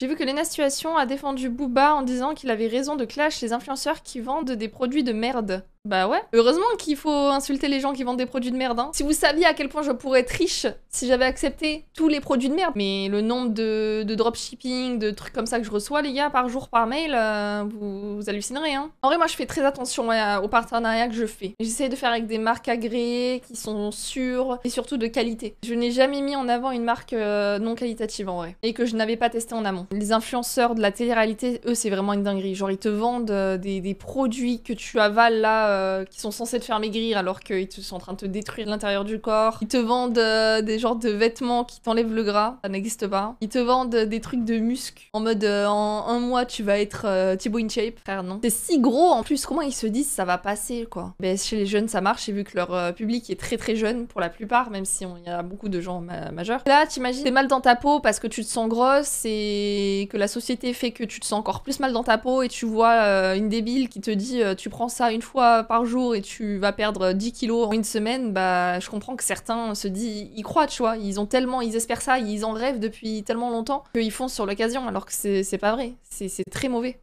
J'ai vu que Lena Situation a défendu Booba en disant qu'il avait raison de clash les influenceurs qui vendent des produits de merde. Bah ouais. Heureusement qu'il faut insulter les gens qui vendent des produits de merde. Hein. Si vous saviez à quel point je pourrais être riche si j'avais accepté tous les produits de merde. Mais le nombre de, dropshipping, de trucs comme ça que je reçois, les gars, par jour, par mail, euh, vous, hallucinerez. Hein. En vrai, moi, je fais très attention aux partenariats que je fais. J'essaie de faire avec des marques agréées, qui sont sûres et surtout de qualité. Je n'ai jamais mis en avant une marque euh, non qualitative en vrai. Et que je n'avais pas testé en amont. Les influenceurs de la télé-réalité, eux, c'est vraiment une dinguerie. Genre, ils te vendent euh, des, des produits que tu avales là euh, qui sont censés te faire maigrir alors qu'ils sont en train de te détruire l'intérieur du corps. Ils te vendent euh, des genres de vêtements qui t'enlèvent le gras, ça n'existe pas. Ils te vendent euh, des trucs de muscles en mode en un mois tu vas être Thibaut in shape, frère non. C'est si gros en plus, comment ils se disent ça va passer quoi ben, Chez les jeunes ça marche et vu que leur public est très très jeune pour la plupart, même si il y a beaucoup de gens majeurs. Là t'imagines t'es mal dans ta peau parce que tu te sens grosse et que la société fait que tu te sens encore plus mal dans ta peau et tu vois une débile qui te dit tu prends ça une fois par jour et tu vas perdre 10 kilos en une semaine, bah, je comprends que certains se disent, ils croient, tu vois. Ils ont tellement, ils espèrent ça, ils en rêvent depuis tellement longtemps qu'ils font sur l'occasion, alors que c'est pas vrai. C'est très mauvais.